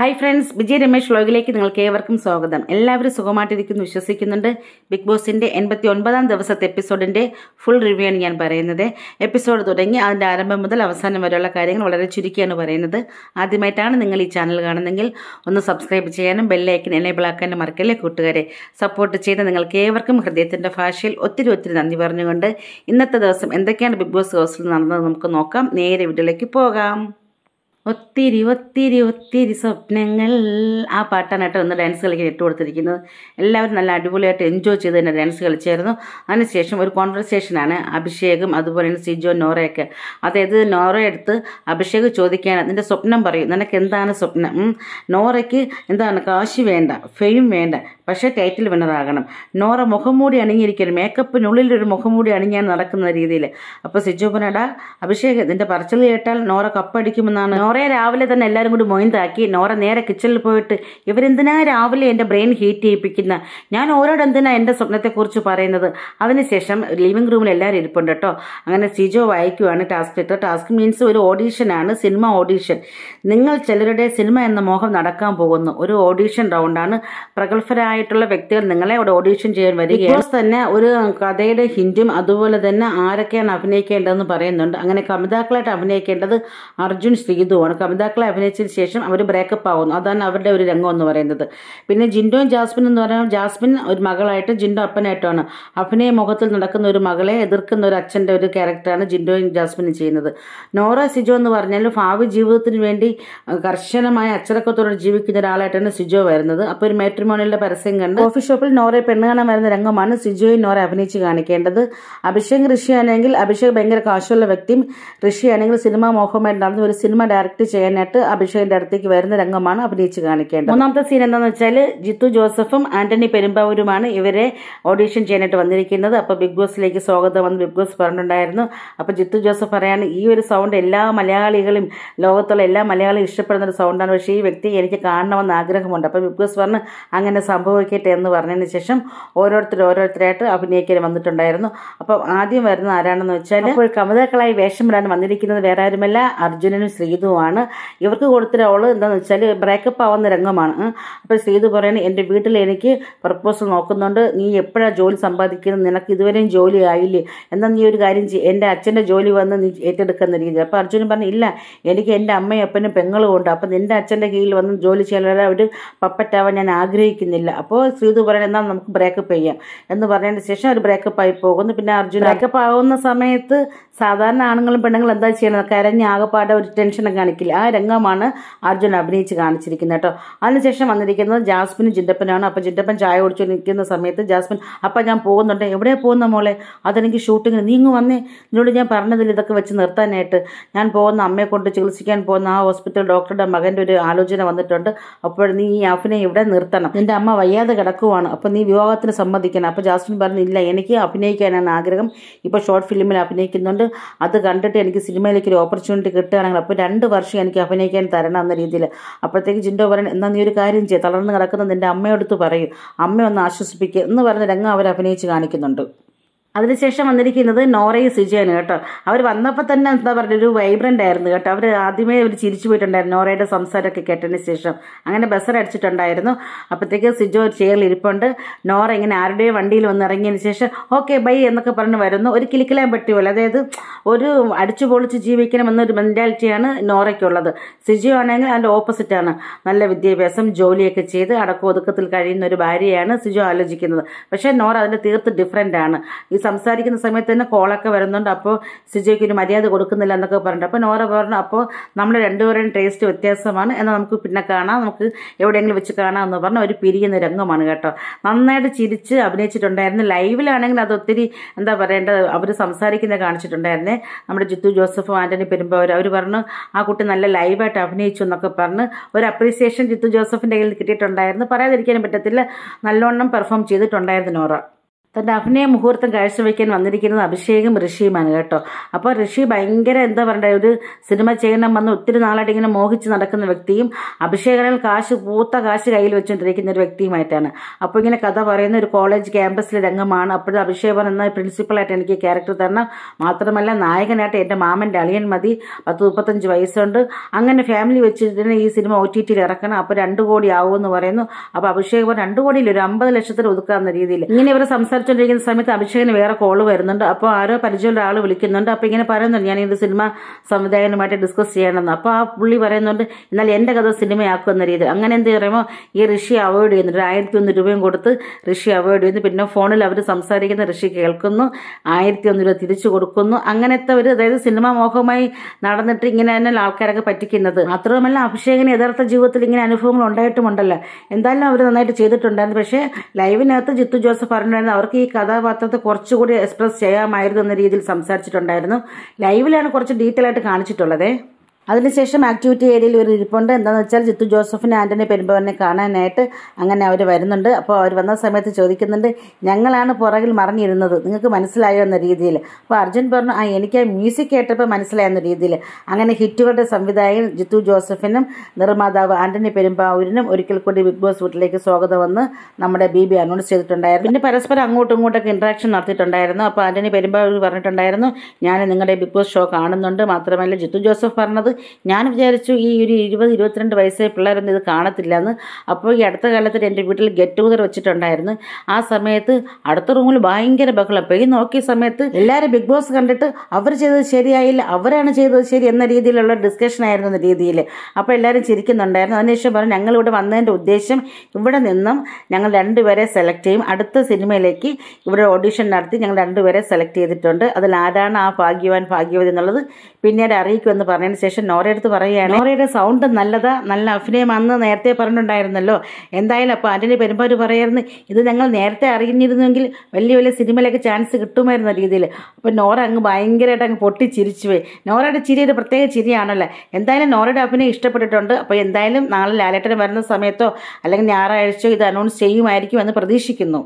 hi friends Vijay Ramesh വ്ളോഗിലേക്ക് നിങ്ങൾക്ക് ഏവർക്കും സ്വാഗതം എല്ലാവരും സുഖമായിട്ടിരിക്കുന്നു വിശ്വസിക്കുന്നുണ്ട് ബിഗ് ബോസിൻ്റെ എൺപത്തി ഒൻപതാം ദിവസത്തെ എപ്പിസോഡിൻ്റെ ഫുൾ റിവ്യൂ ആണ് ഞാൻ പറയുന്നത് എപ്പിസോഡ് തുടങ്ങി അതിൻ്റെ ആരംഭം മുതൽ അവസാനം വരെയുള്ള കാര്യങ്ങൾ വളരെ ചുരുക്കിയാണ് പറയുന്നത് ആദ്യമായിട്ടാണ് നിങ്ങൾ ഈ ചാനൽ കാണുന്നെങ്കിൽ ഒന്ന് സബ്സ്ക്രൈബ് ചെയ്യാനും ബെല്ലൈക്കൻ എനേബിൾ ആക്കാനും മറക്കല്ലേ കൂട്ടുകാരെ സപ്പോർട്ട് ചെയ്ത് നിങ്ങൾക്ക് ഏവർക്കും ഹൃദയത്തിൻ്റെ ഭാഷയിൽ ഒത്തിരി ഒത്തിരി നന്ദി പറഞ്ഞുകൊണ്ട് ഇന്നത്തെ ദിവസം എന്തൊക്കെയാണ് ബിഗ് ബോസ് ഹൗസിൽ നടന്നത് നമുക്ക് നോക്കാം നേരെ വീട്ടിലേക്ക് പോകാം ഒത്തിരി ഒത്തിരി ഒത്തിരി സ്വപ്നങ്ങൾ ആ പാട്ടാണ് കേട്ടോ ഒന്ന് ഡാൻസ് കളിക്കാൻ ഇട്ട് കൊടുത്തിരിക്കുന്നത് എല്ലാവരും നല്ല അടിപൊളിയായിട്ട് എൻജോയ് ചെയ്ത് തന്നെ ഡാൻസ് കളിച്ചായിരുന്നു അതിനുശേഷം ഒരു കോൺവെർസേഷനാണ് അഭിഷേകും അതുപോലെ തന്നെ സിജോ നോറയൊക്കെ അതായത് നോറയെടുത്ത് അഭിഷേക് ചോദിക്കുകയാണ് നിൻ്റെ സ്വപ്നം പറയും നിനക്ക് എന്താണ് സ്വപ്നം നോറയ്ക്ക് എന്താണ് കാശ് വേണ്ട ഫെയിം വേണ്ട പക്ഷേ ടൈറ്റിൽ ആകണം നോറ മുഖംമൂടി അണിഞ്ഞിരിക്കരുത് മേക്കപ്പിനുള്ളിലൊരു മുഖംമൂടി അണിഞ്ഞാൽ നടക്കുന്ന രീതിയിൽ അപ്പോൾ സിജു പനട അഭിഷേക് ഇതിൻ്റെ പറച്ചിൽ കേട്ടാൽ നോറ കപ്പടിക്കുമെന്നാണ് നോറയെ രാവിലെ തന്നെ എല്ലാവരും കൂടി മൊയിന്താക്കി നോറ നേരെ കിച്ചണിൽ പോയിട്ട് ഇവരെന്തിനാ രാവിലെ എൻ്റെ ബ്രെയിൻ ഹീറ്റ് ചെയ്യിപ്പിക്കുന്ന ഞാൻ ഓരോട് എന്തിനാ എൻ്റെ സ്വപ്നത്തെക്കുറിച്ച് പറയുന്നത് അതിനുശേഷം ലിവിംഗ് റൂമിൽ എല്ലാവരും ഇരിപ്പുണ്ട് കേട്ടോ അങ്ങനെ സിജോ വായിക്കുവാണ് ടാസ്ക് ഇട്ട് ടാസ്ക് മീൻസ് ഒരു ഓഡീഷനാണ് സിനിമ ഓഡീഷൻ നിങ്ങൾ ചിലരുടെ സിനിമ എന്ന മോഹം നടക്കാൻ പോകുന്നു ഒരു ഓഡീഷൻ റൗണ്ടാണ് പ്രഗത്ഭരായ ആയിട്ടുള്ള വ്യക്തികൾ നിങ്ങളെ അവിടെ ഓഡീഷൻ ചെയ്യാൻ വരിക തന്നെ ഒരു കഥയുടെ ഹിന്റും അതുപോലെ തന്നെ ആരൊക്കെയാണ് അഭിനയിക്കേണ്ടതെന്ന് പറയുന്നുണ്ട് അങ്ങനെ കമിതാക്കളായിട്ട് അഭിനയിക്കേണ്ടത് അർജുൻ സീതുവാണ് കമിതാക്കളെ അഭിനയിച്ചതിന് ശേഷം അവർ ബ്രേക്കപ്പ് ആകുന്നു അതാണ് അവരുടെ ഒരു രംഗം എന്ന് പറയുന്നത് പിന്നെ ജിൻഡോയും ജാസ്മിൻ എന്ന് പറയുമ്പോൾ ജാസ്മിൻ ഒരു മകളായിട്ട് ജിൻഡോ അപ്പനായിട്ടാണ് അഭിനയ മുഖത്തിൽ നടക്കുന്ന ഒരു മകളെ എതിർക്കുന്ന ഒരു അച്ഛൻ്റെ ഒരു ക്യാരക്ടറാണ് ജിൻഡോയും ജാസ്മിനും ചെയ്യുന്നത് നോറ സിജോ എന്ന് പറഞ്ഞാൽ ഭാവി ജീവിതത്തിന് വേണ്ടി കർശനമായ അച്ചടക്കത്തോടെ ജീവിക്കുന്ന ഒരാളായിട്ടാണ് സിജോ വരുന്നത് അപ്പോൾ ഒരു മാട്രിമോണിയുടെ പരസ്യം മനസ്സും കണ്ട് കോഫി ഷോപ്പിൽ നോറയെ പെണ്ണ് കാണാൻ വരുന്ന രംഗമാണ് സിജോയും നോറ അഭിനയിച്ച് കാണിക്കേണ്ടത് അഭിഷേക് ഋഷിയാണെങ്കിൽ അഭിഷേക് ഭയങ്കര കാശുള്ള വ്യക്തിയും ഋഷിയാണെങ്കിൽ സിനിമ മോഹമായിട്ട് നടന്ന് ഒരു സിനിമ ഡയറക്ട് ചെയ്യാനായിട്ട് അഭിഷേകിന്റെ അടുത്തേക്ക് വരുന്ന രംഗമാണ് അഭിനയിച്ച് കാണിക്കേണ്ടത് മൂന്നാമത്തെ സീൻ എന്താണെന്ന് വെച്ചാൽ ജിത്തു ജോസഫും ആന്റണി പെരുമ്പാവൂരുമാണ് ഇവരെ ഓഡീഷൻ ചെയ്യാനായിട്ട് വന്നിരിക്കുന്നത് അപ്പോൾ ബിഗ് ബോസിലേക്ക് സ്വാഗതം വന്ന് ബിഗ് ബോസ് പറഞ്ഞിട്ടുണ്ടായിരുന്നു അപ്പോൾ ജിത്തു ജോസഫ് പറയാണ് ഈ ഒരു സൗണ്ട് എല്ലാ മലയാളികളും ലോകത്തുള്ള എല്ലാ മലയാളികളും ഇഷ്ടപ്പെടുന്ന ഒരു സൗണ്ടാണ് പക്ഷേ ഈ വ്യക്തി എനിക്ക് കാണണമെന്ന് ആഗ്രഹമുണ്ട് അപ്പോൾ ബിഗ് ബോസ് പറഞ്ഞ് അങ്ങനെ സംഭവം സംഭവിക്കട്ടെ എന്ന് പറഞ്ഞതിന് ശേഷം ഓരോരുത്തർ ഓരോരുത്തരായിട്ട് അഭിനയിക്കാൻ വന്നിട്ടുണ്ടായിരുന്നു അപ്പം ആദ്യം വരുന്ന ആരാണെന്ന് വെച്ചാൽ അപ്പോൾ വേഷം വരാൻ വന്നിരിക്കുന്നത് വേറെ ആരുമല്ല അർജുനനും ശ്രീതുവാണ് ഇവർക്ക് കൊടുത്ത റോൾ എന്താണെന്ന് വെച്ചാൽ ബ്രേക്കപ്പ് ആവുന്ന രംഗമാണ് അപ്പോൾ ശ്രീതു പറയുന്നത് എൻ്റെ വീട്ടിൽ എനിക്ക് പ്രപ്പോസൽ നോക്കുന്നുണ്ട് നീ എപ്പോഴാണ് ജോലി സമ്പാദിക്കുന്നത് നിനക്ക് ഇതുവരെയും ജോലി ആയില്ലേ എന്നാൽ നീ ഒരു കാര്യം ചെയ്യും എൻ്റെ അച്ഛൻ്റെ ജോലി വന്ന് നീ ഏറ്റെടുക്കുന്ന രീതി അപ്പോൾ അർജുനൻ പറഞ്ഞു ഇല്ല എനിക്ക് എൻ്റെ അമ്മയും അപ്പനും പെങ്ങളും ഉണ്ട് അപ്പം നിൻ്റെ അച്ഛൻ്റെ കീഴിൽ വന്ന് ജോലി ചെയ്യാനുള്ള ഒരു പപ്പറ്റാവാൻ ഞാൻ ആഗ്രഹിക്കുന്നില്ല അപ്പോൾ ശ്രീതു പറയുന്നത് എന്നാൽ നമുക്ക് ബ്രേക്കപ്പ് ചെയ്യാം എന്ന് പറഞ്ഞതിന് ശേഷം ഒരു ബ്രേക്കപ്പ് ആയി പോകുന്നു പിന്നെ അർജുന ബ്രേക്കപ്പ് ആവുന്ന സമയത്ത് സാധാരണ ആണുങ്ങളും പെണ്ണുങ്ങളും എന്താ ചെയ്യണം കരഞ്ഞ് ആകപ്പാടെ ഒരു ടെൻഷനൊക്കെ കാണിക്കില്ല ആ രംഗമാണ് അർജുൻ അഭിനയിച്ച് കാണിച്ചിരിക്കുന്നത് കേട്ടോ അതിനുശേഷം വന്നിരിക്കുന്നത് ജാസ്മിനും ജിൻഡപ്പനാണ് അപ്പോൾ ജിൻഡപ്പൻ ചായ കുടിച്ചു നിൽക്കുന്ന സമയത്ത് ജാസ്മിൻ അപ്പം ഞാൻ പോകുന്നുണ്ട് എവിടെ പോകുന്ന മോളെ അതെനിക്ക് ഷൂട്ടിങ്ങിന് ഇങ്ങ് വന്നേ നിന്നോട് ഞാൻ പറഞ്ഞതിൽ ഇതൊക്കെ വെച്ച് നിർത്താനായിട്ട് ഞാൻ പോകുന്ന അമ്മയെ കൊണ്ട് ചികിത്സിക്കാൻ പോകുന്ന ആ ഹോസ്പിറ്റൽ ഡോക്ടറുടെ മകൻ്റെ ഒരു ആലോചന വന്നിട്ടുണ്ട് അപ്പോൾ നീ ഈ അഫിനെ ഇവിടെ നിർത്തണം എൻ്റെ അമ്മ വയ്യാതെ കിടക്കുവാണ് അപ്പോൾ നീ വിവാഹത്തിന് സമ്മതിക്കണം അപ്പോൾ ജാസ്മിൻ പറഞ്ഞു ഇല്ല എനിക്ക് അഭിനയിക്കാനാണ് ആഗ്രഹം ഇപ്പോൾ ഷോർട്ട് ഫിലിമിൽ അഭിനയിക്കുന്നുണ്ട് അത് കണ്ടിട്ട് എനിക്ക് സിനിമയിലേക്ക് ഒരു ഓപ്പർച്യൂണിറ്റി കിട്ടുകയാണെങ്കിൽ അപ്പോൾ രണ്ട് വർഷം എനിക്ക് അഭിനയിക്കാൻ തരണം എന്ന രീതിയിൽ അപ്പോഴത്തേക്ക് ജിൻഡോ പറയണം എന്നാൽ നീ ഒരു കാര്യം ചെയ്യുക തളർന്ന് കിടക്കുന്ന നിൻ്റെ പറയും അമ്മ അമ്മയൊന്ന് ആശ്വസിപ്പിക്കുക എന്ന് പറഞ്ഞ രംഗം അവർ അഭിനയിച്ച് കാണിക്കുന്നുണ്ട് അതിനുശേഷം വന്നിരിക്കുന്നത് നോറയും സിജയാണ് കേട്ടോ അവർ വന്നപ്പോൾ തന്നെ എന്താ പറഞ്ഞ ഒരു വൈബ്രൻ്റ് ആയിരുന്നു കേട്ടോ അവർ ആദ്യമേ അവർ ചിരിച്ചു പോയിട്ടുണ്ടായിരുന്നു നോറയുടെ സംസാരമൊക്കെ കേട്ടതിന് ശേഷം അങ്ങനെ ബസ്സർ അടിച്ചിട്ടുണ്ടായിരുന്നു അപ്പോഴത്തേക്ക് സിജോ ഒരു ചെയറിൽ ഇരിപ്പുണ്ട് നോറ ഇങ്ങനെ ആരുടെയും വണ്ടിയിൽ വന്ന് ഇറങ്ങിയതിന് ശേഷം ഓക്കെ ബൈ എന്നൊക്കെ പറഞ്ഞ് വരുന്നു ഒരു കിലിക്കിലാൻ പറ്റുമല്ലോ പോലെ അതായത് ഒരു അടിച്ചു പൊളിച്ച് ജീവിക്കണമെന്നൊരു മെൻറ്റാലിറ്റിയാണ് നോറയ്ക്കുള്ളത് സിജോ ആണെങ്കിൽ അതിൻ്റെ ഓപ്പോസിറ്റാണ് നല്ല വിദ്യാഭ്യാസം ജോലിയൊക്കെ ചെയ്ത് ഒതുക്കത്തിൽ കഴിയുന്ന ഒരു ഭാര്യയാണ് സിജോ ആലോചിക്കുന്നത് പക്ഷേ നോറ അതിൻ്റെ തീർത്ത് ഡിഫറെൻ്റ് ആണ് ഈ സംസാരിക്കുന്ന സമയത്ത് തന്നെ കോളൊക്കെ വരുന്നുണ്ട് അപ്പോൾ സിജോയ്ക്ക് ഒരു മര്യാദ കൊടുക്കുന്നില്ല എന്നൊക്കെ പറഞ്ഞിട്ട് അപ്പോൾ നോറ പറഞ്ഞു അപ്പോൾ നമ്മുടെ രണ്ടുപേരുടെയും ടേസ്റ്റ് വ്യത്യാസമാണ് എന്നാൽ നമുക്ക് പിന്നെ കാണാം നമുക്ക് എവിടെയെങ്കിലും വെച്ച് കാണാം എന്ന് പറഞ്ഞാൽ ഒരു പിരിയുന്ന രംഗമാണ് കേട്ടോ നന്നായിട്ട് ചിരിച്ച് അഭിനയിച്ചിട്ടുണ്ടായിരുന്നു ലൈവിലാണെങ്കിൽ അത് ഒത്തിരി എന്താ പറയേണ്ടത് അവർ സംസാരിക്കുന്നത് കാണിച്ചിട്ടുണ്ടായിരുന്നു നമ്മുടെ ജിത്തു ജോസഫും ആൻ്റണി പെരുമ്പാവൂർ അവർ പറഞ്ഞു ആ കുട്ടി നല്ല ലൈവായിട്ട് അഭിനയിച്ചു എന്നൊക്കെ പറഞ്ഞ് ഒരു അപ്രീസിയേഷൻ ജിത്തു ജോസഫിൻ്റെ കയ്യിൽ കിട്ടിയിട്ടുണ്ടായിരുന്നു പറയാതിരിക്കാനും പറ്റത്തില്ല നല്ലോണം പെർഫോം ചെയ്തിട്ടുണ്ടായിരുന്നു നോറ തൻ്റെ അഭിനയ മുഹൂർത്തം കാഴ്ചവെക്കാൻ വന്നിരിക്കുന്നത് അഭിഷേകും ഋഷിയുമാണ് കേട്ടോ അപ്പോൾ ഋഷി ഭയങ്കര എന്താ പറയണ്ടേ ഒരു സിനിമ ചെയ്യണം വന്ന് ഒത്തിരി നാളായിട്ട് ഇങ്ങനെ മോഹിച്ച് നടക്കുന്ന വ്യക്തിയും അഭിഷേകനിൽ കാശ് പൂത്ത കാശ് കയ്യിൽ വെച്ചുകൊണ്ടിരിക്കുന്ന ഒരു വ്യക്തിയുമായിട്ടാണ് അപ്പോൾ ഇങ്ങനെ കഥ പറയുന്ന ഒരു കോളേജ് ക്യാമ്പസിലെ രംഗമാണ് അപ്പോഴും അഭിഷേകൻ എന്ന പ്രിൻസിപ്പളായിട്ട് എനിക്ക് ക്യാരക്ടർ തരണം മാത്രമല്ല നായകനായിട്ട് എൻ്റെ മാമൻ്റെ അളിയൻ മതി പത്ത് മുപ്പത്തഞ്ച് വയസ്സുണ്ട് അങ്ങനെ ഫാമിലി വെച്ചിട്ട് ഈ സിനിമ ഒ ടി ടിയിൽ ഇറക്കണം അപ്പോൾ രണ്ട് കോടി ആവുമെന്ന് പറയുന്നു അപ്പോൾ അഭിഷേകൻ രണ്ട് കോടിയിൽ ഒരു അമ്പത് ലക്ഷത്തിൽ ഒതുക്കാവുന്ന രീതിയിൽ ഇങ്ങനെ ഇവർ സംസാരിച്ചു പറഞ്ഞുകൊണ്ടിരിക്കുന്ന സമയത്ത് അഭിഷേകന് വേറെ കോൾ വരുന്നുണ്ട് അപ്പോൾ ആരോ പരിചയമുള്ള ആൾ വിളിക്കുന്നുണ്ട് അപ്പോൾ ഇങ്ങനെ പറയുന്നുണ്ട് ഞാൻ ഇത് സിനിമ സംവിധായകനുമായിട്ട് ഡിസ്കസ് ചെയ്യണമെന്ന് അപ്പോൾ ആ പുള്ളി പറയുന്നുണ്ട് എന്നാൽ എൻ്റെ കഥ സിനിമയാക്കുന്ന രീതി അങ്ങനെ എന്ത് പറയുമ്പോൾ ഈ ഋഷി അവോയ്ഡ് ചെയ്യുന്നുണ്ട് ആയിരത്തി ഒന്ന് രൂപയും കൊടുത്ത് ഋഷി അവോയ്ഡ് ചെയ്യുന്നു പിന്നെ ഫോണിൽ അവർ സംസാരിക്കുന്ന ഋഷി കേൾക്കുന്നു ആയിരത്തി ഒന്ന് രൂപ തിരിച്ചു കൊടുക്കുന്നു അങ്ങനത്തെ ഒരു അതായത് സിനിമ മോഹമായി നടന്നിട്ട് ഇങ്ങനെ തന്നെ ആൾക്കാരൊക്കെ പറ്റിക്കുന്നത് മാത്രമല്ല അഭിഷേകന് യഥാർത്ഥ ജീവിതത്തിൽ ഇങ്ങനെ അനുഭവങ്ങൾ ഉണ്ടായിട്ടുമുണ്ടല്ലോ എന്തായാലും അവർ നന്നായിട്ട് ചെയ്തിട്ടുണ്ടായിരുന്നു പക്ഷേ ലൈവിനകത്ത് ജിത്തു ജോസഫ് പറഞ്ഞിട്ടുണ്ടായിരുന്നു അവർക്ക് ഈ കഥാപാത്രത്തെ കുറച്ചുകൂടി എക്സ്പ്രസ് ചെയ്യാമായിരുന്നു എന്ന രീതിയിൽ സംസാരിച്ചിട്ടുണ്ടായിരുന്നു ലൈവിലാണ് കുറച്ച് ഡീറ്റെയിൽ ആയിട്ട് കാണിച്ചിട്ടുള്ളതേ അതിനുശേഷം ആക്ടിവിറ്റി ഏരിയയിൽ ഒരു ഇരിപ്പുണ്ട് എന്താണെന്ന് വെച്ചാൽ ജിത്തു ജോസഫിനെ ആൻ്റണി പെരുമ്പവനെ കാണാനായിട്ട് അങ്ങനെ അവർ വരുന്നുണ്ട് അപ്പോൾ അവർ വന്ന സമയത്ത് ചോദിക്കുന്നുണ്ട് ഞങ്ങളാണ് പുറകിൽ മറിഞ്ഞിരുന്നത് നിങ്ങൾക്ക് മനസ്സിലായോ എന്ന രീതിയിൽ അപ്പോൾ അർജുൻ പറഞ്ഞു ആ എനിക്ക് ആ മ്യൂസിക് കേട്ടപ്പോൾ മനസ്സിലായെന്ന രീതിയിൽ അങ്ങനെ ഹിറ്റുകളുടെ സംവിധായകൻ ജിത്തു ജോസഫിനും നിർമ്മാതാവ് ആൻ്റണി പെരുമ്പാവൂരിനും ഒരിക്കൽ കൂടി ബിഗ് ബോസ് വീട്ടിലേക്ക് വന്ന് നമ്മുടെ ബി ബി അനൗൺസ് ചെയ്തിട്ടുണ്ടായിരുന്നു പിന്നെ പരസ്പരം അങ്ങോട്ടും ഇങ്ങോട്ടൊക്കെ ഇൻട്രാക്ഷൻ നടത്തിയിട്ടുണ്ടായിരുന്നു അപ്പോൾ ആൻ്റണി പെരുമ്പാവൂർ പറഞ്ഞിട്ടുണ്ടായിരുന്നു ഞാൻ നിങ്ങളുടെ ബിഗ് ബോസ് ഷോ കാണുന്നുണ്ട് മാത്രമല്ല ജിത്തു ജോസഫ് പറഞ്ഞത് ഞാൻ വിചാരിച്ചു ഈ ഒരു ഇരുപത് ഇരുപത്തിരണ്ട് വയസ്സേ പിള്ളേരൊന്നും ഇത് കാണത്തില്ല എന്ന് അപ്പോൾ ഈ അടുത്ത കാലത്തിൽ എൻ്റെ വീട്ടിൽ ഗെറ്റ് ടുഗദർ വെച്ചിട്ടുണ്ടായിരുന്നു ആ സമയത്ത് അടുത്ത റൂമിൽ ഭയങ്കര ബഹളം അപ്പോൾ ഈ നോക്കിയ സമയത്ത് എല്ലാവരും ബിഗ് ബോസ് കണ്ടിട്ട് അവർ ചെയ്തത് ശരിയായില്ല അവരാണ് ചെയ്തത് ശരി എന്ന രീതിയിലുള്ള ഡിസ്കഷൻ ആയിരുന്നു എന്ന രീതിയിൽ അപ്പോൾ എല്ലാവരും ചിരിക്കുന്നുണ്ടായിരുന്നു അതിനുശേഷം പറഞ്ഞു ഞങ്ങളിവിടെ വന്നതിൻ്റെ ഉദ്ദേശം ഇവിടെ നിന്നും ഞങ്ങൾ രണ്ടുപേരെ സെലക്ട് ചെയ്യും അടുത്ത സിനിമയിലേക്ക് ഇവിടെ ഓഡിഷൻ നടത്തി ഞങ്ങൾ രണ്ടുപേരെ സെലക്ട് ചെയ്തിട്ടുണ്ട് അതിൽ ആരാണ് ആ ഭാഗ്യവാൻ ഭാഗ്യവതി എന്നുള്ളത് പിന്നീട് അറിയിക്കുമെന്ന് പറഞ്ഞതിന് ശേഷം ശേഷം നോറയടുത്ത് പറയുകയാണ് നോറയുടെ സൗണ്ട് നല്ലത് നല്ല അഭിനയമാണെന്ന് നേരത്തെ പറഞ്ഞിട്ടുണ്ടായിരുന്നല്ലോ എന്തായാലും അപ്പോൾ ആൻ്റണി പെരുമ്പാവൂർ പറയായിരുന്നു ഇത് ഞങ്ങൾ നേരത്തെ അറിഞ്ഞിരുന്നെങ്കിൽ വലിയ വലിയ സിനിമയിലൊക്കെ ചാൻസ് കിട്ടുമായിരുന്ന രീതിയിൽ അപ്പോൾ നോറ അങ്ങ് ഭയങ്കരമായിട്ട് അങ്ങ് പൊട്ടിച്ചിരിച്ചു പോയി നോറയുടെ ചിരി ഒരു പ്രത്യേക ചിരിയാണല്ലോ എന്തായാലും നോറയുടെ അഭിനയം ഇഷ്ടപ്പെട്ടിട്ടുണ്ട് അപ്പോൾ എന്തായാലും നാളെ ലാലേട്ടൻ വരുന്ന സമയത്തോ അല്ലെങ്കിൽ ഞായറാഴ്ചയോ ഇത് അനൗൺസ് ചെയ്യുമായിരിക്കും എന്ന് പ്രതീക്ഷിക്കുന്നു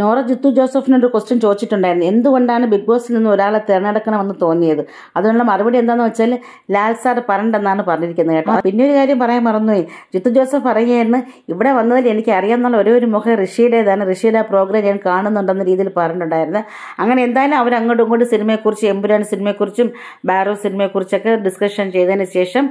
നോറ ജിത്തു ജോസഫിനൊരു ക്വസ്റ്റ്യൻ ചോദിച്ചിട്ടുണ്ടായിരുന്നു എന്തുകൊണ്ടാണ് ബിഗ് ബോസിൽ നിന്ന് ഒരാളെ തിരഞ്ഞെടുക്കണമെന്ന് തോന്നിയത് അതിനുള്ള മറുപടി എന്താണെന്ന് വെച്ചാൽ ലാൽ സാർ പറഞ്ഞിരിക്കുന്നത് കേട്ടോ പിന്നെ ഒരു കാര്യം പറയാൻ മറന്നുപോയി ജിത്തു ജോസഫ് പറയുകയായിരുന്നു ഇവിടെ വന്നതിൽ എനിക്ക് അറിയാമെന്നുള്ള ഒരേ ഒരു മുഖം ഋഷിയുടേതാണ് ഋഷിയുടെ പ്രോഗ്രാം ഞാൻ കാണുന്നുണ്ടെന്ന രീതിയിൽ പറഞ്ഞിട്ടുണ്ടായിരുന്നു അങ്ങനെ എന്തായാലും അവർ അങ്ങോട്ടും ഇങ്ങോട്ടും സിനിമയെക്കുറിച്ച് എമ്പുരാൻ സിനിമയെക്കുറിച്ചും ബാരോ സിനിമയെക്കുറിച്ചൊക്കെ ഡിസ്കഷൻ ചെയ്തതിന് ശേഷം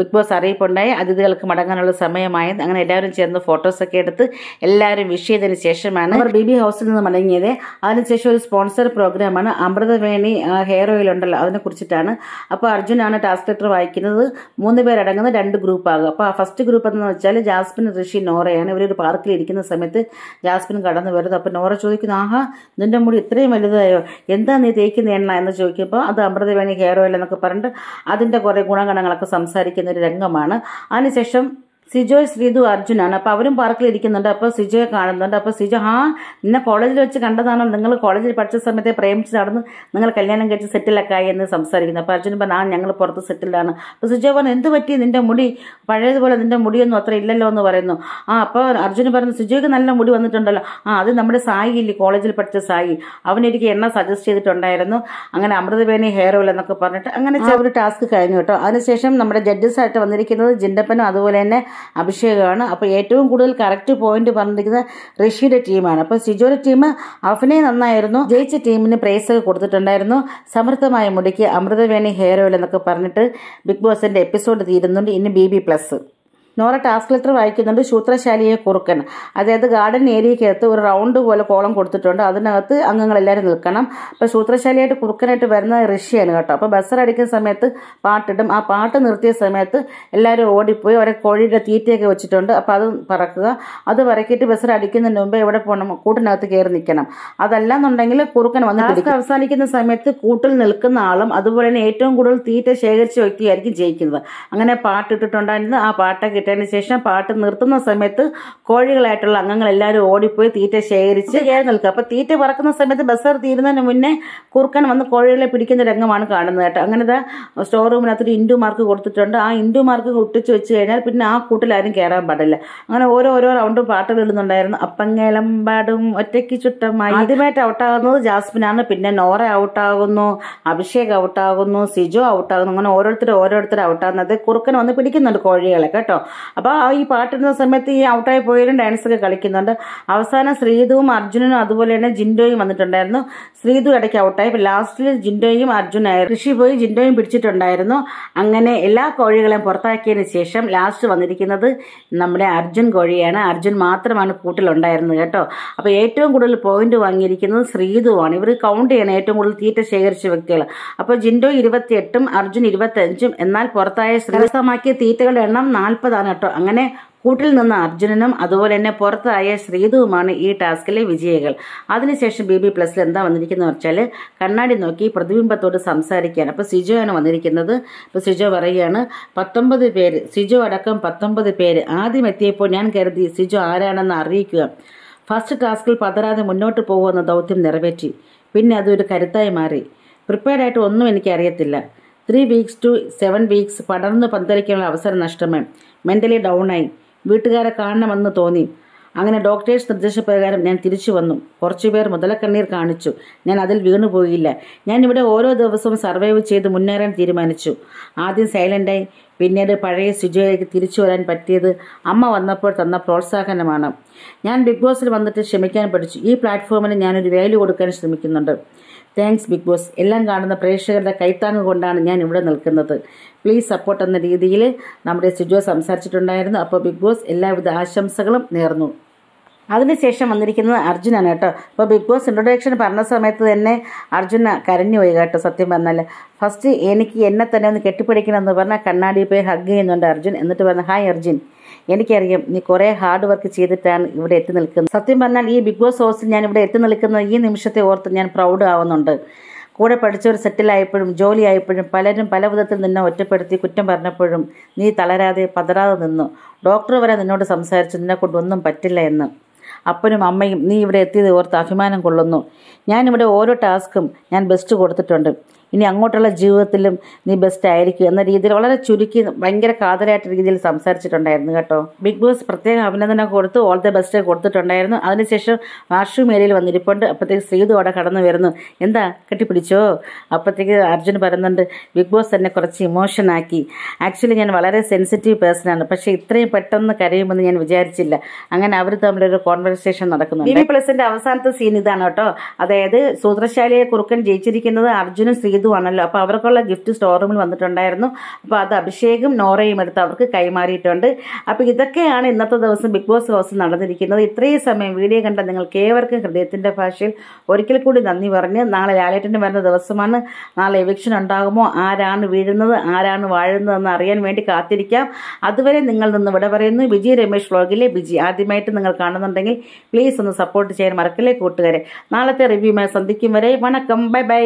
ബിഗ് ബോസ് അറിയിപ്പുണ്ടായി അതിഥികൾക്ക് മടങ്ങാനുള്ള സമയമായത് അങ്ങനെ എല്ലാവരും ചേർന്ന് ഫോട്ടോസൊക്കെ എടുത്ത് എല്ലാവരും വിഷ് ചെയ്തതിന് ശേഷമാണ് അവർ ബി ബി ഹൗസ് ഹൗസിൽ നിന്ന് മടങ്ങിയത് അതിനുശേഷം ഒരു സ്പോൺസർ പ്രോഗ്രാമാണ് അമൃതവേണി ഹെയർ ഓയിൽ ഉണ്ടല്ലോ അതിനെ കുറിച്ചിട്ടാണ് അപ്പോൾ അർജുനാണ് ടാസ്ക് ലെറ്റർ വായിക്കുന്നത് മൂന്ന് പേരടങ്ങുന്ന രണ്ട് ഗ്രൂപ്പാകും അപ്പോൾ ഫസ്റ്റ് ഗ്രൂപ്പ് എന്ന് വെച്ചാൽ ജാസ്മിൻ ഋഷി നോറയാണ് ഇവരൊരു പാർക്കിൽ ഇരിക്കുന്ന സമയത്ത് ജാസ്മിൻ കടന്നു വരുന്നത് അപ്പോൾ നോറ ചോദിക്കുന്നു ആഹാ നിൻ്റെ മുടി ഇത്രയും വലുതായോ എന്താ നീ തേക്കുന്ന എണ്ണ എന്ന് ചോദിക്കുമ്പോൾ അത് അമൃതവേണി ഹെയർ ഓയിൽ എന്നൊക്കെ പറഞ്ഞിട്ട് അതിൻ്റെ കുറേ ഗുണഗണങ്ങളൊക്കെ സംസാരിക്കുന്ന ഒരു രംഗമാണ് അതിനുശേഷം സിജോയ് ശ്രീതു അർജുനാണ് അപ്പോൾ അവരും പാർക്കിൽ ഇരിക്കുന്നുണ്ട് അപ്പോൾ സിജോയെ കാണുന്നുണ്ട് അപ്പോൾ സിജോ ആ നിന്നെ കോളേജിൽ വെച്ച് കണ്ടതാണോ നിങ്ങൾ കോളേജിൽ പഠിച്ച സമയത്തെ പ്രേമിച്ച് നടന്ന് നിങ്ങൾ കല്യാണം കഴിച്ച് സെറ്റിലൊക്കെ ആയി എന്ന് സംസാരിക്കുന്നു അപ്പോൾ അർജുൻ പറഞ്ഞു ആ ഞങ്ങൾ പുറത്ത് സെറ്റിലാണ് അപ്പോൾ സിജോ പറഞ്ഞു എന്ത് പറ്റി നിന്റെ മുടി പഴയതുപോലെ നിന്റെ മുടിയൊന്നും അത്ര ഇല്ലല്ലോ എന്ന് പറയുന്നു ആ അപ്പോൾ അർജുൻ പറഞ്ഞു സിജോയ്ക്ക് നല്ല മുടി വന്നിട്ടുണ്ടല്ലോ ആ അത് നമ്മുടെ സായി ഇല്ലേ കോളേജിൽ പഠിച്ച സായി അവനെനിക്ക് എണ്ണ സജസ്റ്റ് ചെയ്തിട്ടുണ്ടായിരുന്നു അങ്ങനെ അമൃതവേണി ഹെയർ ഓയിൽ എന്നൊക്കെ പറഞ്ഞിട്ട് അങ്ങനെ ഒരു ടാസ്ക് കഴിഞ്ഞു കേട്ടോ അതിനുശേഷം നമ്മുടെ ജഡ്ജസ് ആയിട്ട് വന്നിരിക്കുന്നത് ജിൻഡപ്പനും അതുപോലെ തന്നെ അഭിഷേകമാണ് അപ്പോൾ ഏറ്റവും കൂടുതൽ കറക്റ്റ് പോയിന്റ് പറഞ്ഞിരിക്കുന്നത് ഋഷിയുടെ ടീമാണ് അപ്പോൾ സിജോയുടെ ടീം അഫിനെ നന്നായിരുന്നു ജയിച്ച ടീമിന് പ്രൈസ് ഒക്കെ കൊടുത്തിട്ടുണ്ടായിരുന്നു സമൃദ്ധമായ മുടിക്ക് അമൃതവേണി ഹെയർ ഓയിൽ എന്നൊക്കെ പറഞ്ഞിട്ട് ബിഗ് ബോസിൻ്റെ എപ്പിസോഡ് തീരുന്നുണ്ട് ഇനി B B plus Nora task letter വായിക്കുന്നുണ്ട് ശൂത്രശാലിയെ കുറുക്കൻ അതായത് ഗാർഡൻ ഏരിയക്കകത്ത് ഒരു റൗണ്ട് പോലെ കോളം കൊടുത്തിട്ടുണ്ട് അതിനകത്ത് അംഗങ്ങളെല്ലാവരും നിൽക്കണം അപ്പോൾ ശൂത്രശാലിയായിട്ട് കുറുക്കനായിട്ട് വരുന്ന ഋഷിയാണ് കേട്ടോ അപ്പോൾ ബസ്സർ അടിക്കുന്ന സമയത്ത് പാട്ടിടും ആ പാട്ട് നിർത്തിയ സമയത്ത് എല്ലാവരും ഓടിപ്പോയി അവരെ കോഴിയുടെ തീറ്റയൊക്കെ വെച്ചിട്ടുണ്ട് അപ്പോൾ അത് പറക്കുക അത് പറക്കിയിട്ട് ബസ്സർ അടിക്കുന്നതിന് മുമ്പ് എവിടെ പോകണം കൂട്ടിനകത്ത് കയറി നിൽക്കണം അതല്ലെന്നുണ്ടെങ്കിൽ കുറുക്കൻ വന്ന് ടാസ്ക് അവസാനിക്കുന്ന സമയത്ത് കൂട്ടിൽ നിൽക്കുന്ന ആളും അതുപോലെ തന്നെ ഏറ്റവും കൂടുതൽ തീറ്റ ശേഖരിച്ച വ്യക്തിയായിരിക്കും ജയിക്കുന്നത് അങ്ങനെ പാട്ടിട്ടിട്ടുണ്ടായിരുന്നു ആ പാട്ടൊക്കെ തീറ്റയിട്ടതിന് ശേഷം പാട്ട് നിർത്തുന്ന സമയത്ത് കോഴികളായിട്ടുള്ള അംഗങ്ങൾ എല്ലാവരും ഓടിപ്പോയി തീറ്റ ശേഖരിച്ച് കയറി നിൽക്കുക അപ്പോൾ തീറ്റ പറക്കുന്ന സമയത്ത് ബസർ തീരുന്നതിന് മുന്നേ കുറുക്കൻ വന്ന് കോഴികളെ പിടിക്കുന്ന രംഗമാണ് കാണുന്നത് കേട്ടോ അങ്ങനെ സ്റ്റോർ റൂമിനകത്തൊരു ഇൻഡു മാർക്ക് കൊടുത്തിട്ടുണ്ട് ആ ഇൻഡു മാർക്ക് ഒട്ടിച്ച് വെച്ച് കഴിഞ്ഞാൽ പിന്നെ ആ കൂട്ടിലാരും കയറാൻ പാടില്ല അങ്ങനെ ഓരോ ഓരോ പാട്ടുകൾ ഇടുന്നുണ്ടായിരുന്നു അപ്പങ്ങേലം പാടും ഒറ്റയ്ക്ക് ചുട്ടമായി ആദ്യമായിട്ട് ഔട്ടാകുന്നത് ജാസ്മിനാണ് പിന്നെ നോറ ഔട്ടാകുന്നു അഭിഷേക് ഔട്ടാകുന്നു സിജു ഔട്ടാകുന്നു അങ്ങനെ ഓരോരുത്തർ ഓരോരുത്തർ ഔട്ടാകുന്നത് കുറുക്കൻ വന്ന് പിടിക്കുന്നുണ്ട് കോഴികളെ കേട്ടോ അപ്പോൾ ആ ഈ പാട്ടിടുന്ന സമയത്ത് ഈ ഔട്ടായി പോയാലും ഡാൻസൊക്കെ കളിക്കുന്നുണ്ട് അവസാനം ശ്രീതുവും അർജുനനും അതുപോലെ തന്നെ ജിൻഡോയും വന്നിട്ടുണ്ടായിരുന്നു ശ്രീതു ഇടയ്ക്ക് ഔട്ടായി ലാസ്റ്റിൽ ജിൻഡോയും അർജുനായിരുന്നു കൃഷി പോയി ജിൻഡോയും പിടിച്ചിട്ടുണ്ടായിരുന്നു അങ്ങനെ എല്ലാ കോഴികളെയും പുറത്താക്കിയതിന് ശേഷം ലാസ്റ്റ് വന്നിരിക്കുന്നത് നമ്മുടെ അർജുൻ കോഴിയാണ് അർജുൻ മാത്രമാണ് കൂട്ടിലുണ്ടായിരുന്നത് കേട്ടോ അപ്പോൾ ഏറ്റവും കൂടുതൽ പോയിന്റ് വാങ്ങിയിരിക്കുന്നത് ശ്രീതുവാണ് ഇവർ കൗണ്ട് ചെയ്യണം ഏറ്റവും കൂടുതൽ തീറ്റ ശേഖരിച്ച വ്യക്തികൾ അപ്പോൾ ജിൻഡോ ഇരുപത്തിയെട്ടും അർജുൻ ഇരുപത്തഞ്ചും എന്നാൽ പുറത്തായ ശ്രീസമാക്കിയ തീറ്റകളുടെ എണ്ണം നാൽപ്പതാണ് എന്നുള്ളതാണ് കേട്ടോ അങ്ങനെ കൂട്ടിൽ നിന്ന് അർജുനനും അതുപോലെ തന്നെ പുറത്തായ ശ്രീതുവുമാണ് ഈ ടാസ്കിലെ വിജയികൾ അതിനുശേഷം ബി ബി പ്ലസിൽ എന്താ വന്നിരിക്കുന്നത് വെച്ചാൽ കണ്ണാടി നോക്കി പ്രതിബിംബത്തോട് സംസാരിക്കുകയാണ് അപ്പോൾ സിജോയാണ് വന്നിരിക്കുന്നത് ഇപ്പോൾ സിജോ പറയുകയാണ് പത്തൊമ്പത് പേര് സിജോ അടക്കം പത്തൊമ്പത് പേര് ആദ്യം എത്തിയപ്പോൾ ഞാൻ കരുതി സിജോ ആരാണെന്ന് അറിയിക്കുക ഫസ്റ്റ് ടാസ്കിൽ പതരാതെ മുന്നോട്ട് പോകുമെന്ന ദൗത്യം നിറവേറ്റി പിന്നെ അതൊരു കരുത്തായി മാറി പ്രിപ്പയർഡായിട്ട് ഒന്നും എനിക്കറിയത്തില്ല three weeks to seven weeks പടർന്ന് പന്തലിക്കാനുള്ള അവസരം നഷ്ടമായി മെൻ്റലി ഡൗണായി വീട്ടുകാരെ കാണണമെന്ന് തോന്നി അങ്ങനെ ഡോക്ടേഴ്സ് നിർദ്ദേശപ്രകാരം ഞാൻ തിരിച്ചു വന്നു കുറച്ചുപേർ മുതലക്കണ്ണീർ കാണിച്ചു ഞാൻ അതിൽ വീണു പോയില്ല ഞാൻ ഇവിടെ ഓരോ ദിവസവും സർവൈവ് ചെയ്ത് മുന്നേറാൻ തീരുമാനിച്ചു ആദ്യം സൈലൻ്റായി പിന്നീട് പഴയ ശുചിയിലേക്ക് തിരിച്ചു വരാൻ പറ്റിയത് അമ്മ വന്നപ്പോൾ തന്ന പ്രോത്സാഹനമാണ് ഞാൻ ബിഗ് ബോസിൽ വന്നിട്ട് ക്ഷമിക്കാൻ പഠിച്ചു ഈ പ്ലാറ്റ്ഫോമിന് ഞാനൊരു വാല്യൂ കൊടുക്കാൻ ശ്രമിക്കുന്നുണ്ട് താങ്ക്സ് ബിഗ് ബോസ് എല്ലാം കാണുന്ന പ്രേക്ഷകരുടെ കൈത്താങ് കൊണ്ടാണ് ഞാൻ ഇവിടെ നിൽക്കുന്നത് പ്ലീസ് സപ്പോർട്ട് എന്ന രീതിയിൽ നമ്മുടെ സുജോ സംസാരിച്ചിട്ടുണ്ടായിരുന്നു അപ്പോൾ ബിഗ് ബോസ് എല്ലാവിധ ആശംസകളും നേർന്നു അതിനുശേഷം വന്നിരിക്കുന്നത് അർജുനാണ് കേട്ടോ അപ്പോൾ ബിഗ് ബോസ് ഇൻട്രൊഡക്ഷൻ പറഞ്ഞ സമയത്ത് തന്നെ അർജുന കരഞ്ഞുപോയി കേട്ടോ സത്യം പറഞ്ഞാൽ ഫസ്റ്റ് എനിക്ക് എന്നെ തന്നെ ഒന്ന് കെട്ടിപ്പിടിക്കണമെന്ന് പറഞ്ഞാൽ കണ്ണാടി പോയി ഹഗ് ചെയ്യുന്നുണ്ട് അർജുൻ എന്നിട്ട് പറഞ്ഞു ഹായ് അർജുൻ എനിക്കറിയാം നീ കുറേ ഹാർഡ് വർക്ക് ചെയ്തിട്ടാണ് ഇവിടെ എത്തി നിൽക്കുന്നത് സത്യം പറഞ്ഞാൽ ഈ ബിഗ് ബോസ് ഹൗസിൽ ഞാൻ ഇവിടെ എത്തി നിൽക്കുന്ന ഈ നിമിഷത്തെ ഓർത്ത് ഞാൻ പ്രൗഡ് ആവുന്നുണ്ട് കൂടെ പഠിച്ചവർ സെറ്റിലായപ്പോഴും ജോലിയായപ്പോഴും പലരും പല വിധത്തിൽ നിന്നെ ഒറ്റപ്പെടുത്തി കുറ്റം പറഞ്ഞപ്പോഴും നീ തളരാതെ പതരാതെ നിന്നു ഡോക്ടർ വരെ നിന്നോട് സംസാരിച്ചു കൊണ്ടൊന്നും പറ്റില്ല എന്ന് അപ്പനും അമ്മയും നീ ഇവിടെ എത്തിയത് ഓർത്ത് അഭിമാനം കൊള്ളുന്നു ഞാനിവിടെ ഓരോ ടാസ്ക്കും ഞാൻ ബെസ്റ്റ് കൊടുത്തിട്ടുണ്ട് ഇനി അങ്ങോട്ടുള്ള ജീവിതത്തിലും നീ ബെസ്റ്റ് ആയിരിക്കും എന്ന രീതിയിൽ വളരെ ചുരുക്കി ഭയങ്കര കാതലായിട്ട് രീതിയിൽ സംസാരിച്ചിട്ടുണ്ടായിരുന്നു കേട്ടോ ബിഗ് ബോസ് പ്രത്യേക അഭിനന്ദനം കൊടുത്ത് ഓൾ ദ ബെസ്റ്റ് കൊടുത്തിട്ടുണ്ടായിരുന്നു അതിനുശേഷം വാഷ്റൂം ഏരിയയിൽ വന്നിരിപ്പുണ്ട് അപ്പോഴത്തേക്ക് സീതു അവിടെ കടന്നു വരുന്നു എന്താ കെട്ടിപ്പിടിച്ചോ അപ്പോഴത്തേക്ക് അർജുൻ പറയുന്നുണ്ട് ബിഗ് ബോസ് തന്നെ കുറച്ച് ഇമോഷനാക്കി ആക്ച്വലി ഞാൻ വളരെ സെൻസിറ്റീവ് പേഴ്സണാണ് പക്ഷേ ഇത്രയും പെട്ടെന്ന് കരയുമെന്ന് ഞാൻ വിചാരിച്ചില്ല അങ്ങനെ അവർ തമ്മിലൊരു കോൺവെർസേഷൻ നടക്കുന്നു ബി പ്ലസിൻ്റെ അവസാനത്തെ സീൻ ഇതാണ് കേട്ടോ അതായത് സൂത്രശാലിയെ കുറുക്കൻ ജയിച്ചിരിക്കുന്നത് അർജുനും സീതു ചെയ്തുവാണല്ലോ അപ്പോൾ അവർക്കുള്ള ഗിഫ്റ്റ് സ്റ്റോർ റൂമിൽ വന്നിട്ടുണ്ടായിരുന്നു അപ്പോൾ അത് അഭിഷേകും നോറയും എടുത്ത് അവർക്ക് കൈമാറിയിട്ടുണ്ട് അപ്പോൾ ഇതൊക്കെയാണ് ഇന്നത്തെ ദിവസം ബിഗ് ബോസ് ഹൗസിൽ നടന്നിരിക്കുന്നത് ഇത്രയും സമയം വീഡിയോ കണ്ട നിങ്ങൾക്ക് ഏവർക്കും ഹൃദയത്തിൻ്റെ ഭാഷയിൽ ഒരിക്കൽ കൂടി നന്ദി പറഞ്ഞ് നാളെ ലാലേറ്റൻ്റെ വരുന്ന ദിവസമാണ് നാളെ എവിക്ഷൻ ഉണ്ടാകുമോ ആരാണ് വീഴുന്നത് ആരാണ് വാഴുന്നതെന്ന് അറിയാൻ വേണ്ടി കാത്തിരിക്കാം അതുവരെ നിങ്ങൾ നിന്ന് ഇവിടെ പറയുന്നു ബിജി രമേശ് വ്ളോഗിലെ ബിജി ആദ്യമായിട്ട് നിങ്ങൾ കാണുന്നുണ്ടെങ്കിൽ പ്ലീസ് ഒന്ന് സപ്പോർട്ട് ചെയ്യാൻ മറക്കല്ലേ കൂട്ടുകാരെ നാളത്തെ റിവ്യൂമായി സന്ധിക്കും വരെ വണക്കം ബൈ ബൈ